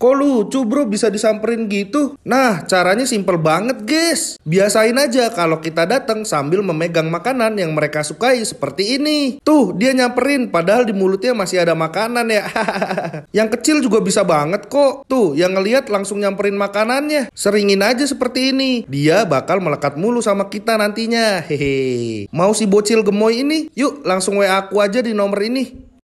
Kok lucu bro bisa disamperin gitu? Nah, caranya simple banget guys. Biasain aja kalau kita datang sambil memegang makanan yang mereka sukai seperti ini. Tuh, dia nyamperin padahal di mulutnya masih ada makanan ya. yang kecil juga bisa banget kok. Tuh, yang ngeliat langsung nyamperin makanannya. Seringin aja seperti ini. Dia bakal melekat mulu sama kita nantinya. Hehe. Mau si bocil gemoy ini? Yuk, langsung WA aku aja di nomor ini.